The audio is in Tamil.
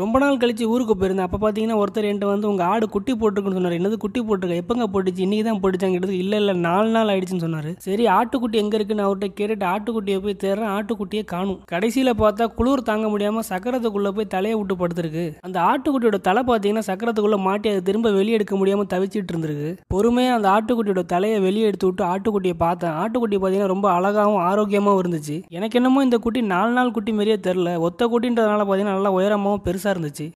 ரொம்ப நாள் கழிச்சு ஊருக்கு போயிருந்தேன் அப்போ பார்த்தீங்கன்னா ஒருத்தர் என்கிட்ட வந்து உங்கள் ஆடு குட்டி போட்டிருக்குன்னு சொன்னார் என்னது குட்டி போட்டிருக்க எப்போங்க போட்டுச்சு இன்றைக்கி தான் போட்டுச்சாங்கிறது இல்லை இல்லை நாலு நாள் ஆயிடுச்சுன்னு சொன்னார் சரி ஆட்டுக்குட்டி எங்கே இருக்குன்னு அவர்கிட்ட கேட்டுட்டு ஆட்டுக்குட்டியை போய் தேர்றேன் ஆட்டுக்குட்டியை காணும் கடைசியில் பார்த்தா குளிர் தாங்க முடியாமல் சக்கரத்துக்குள்ளே போய் தலையை விட்டு படுத்துருக்கு அந்த ஆட்டுக்குட்டியோட தலை பார்த்தீங்கன்னா சக்கரத்துக்குள்ளே மாட்டி அதை திரும்ப வெளியே எடுக்க முடியாமல் தவிச்சிட்டு இருந்திருக்கு பொறுமையாக அந்த ஆட்டுக்குட்டியோட தலையை வெளியே எடுத்து விட்டு ஆட்டுக்குட்டியை பார்த்தேன் ஆட்டுக்குட்டி பார்த்தீங்கன்னா ரொம்ப அழகாகவும் ஆரோக்கியமாகவும் இருந்துச்சு எனக்கு என்னமோ இந்த குட்டி நாலு நாள் குட்டி மாரியே தெரில ஒத்த குட்டின்றதுனால பார்த்தீங்கன்னா நல்லா உயரமாகவும் பெருசு സാർ എന്ന് വെച്ച്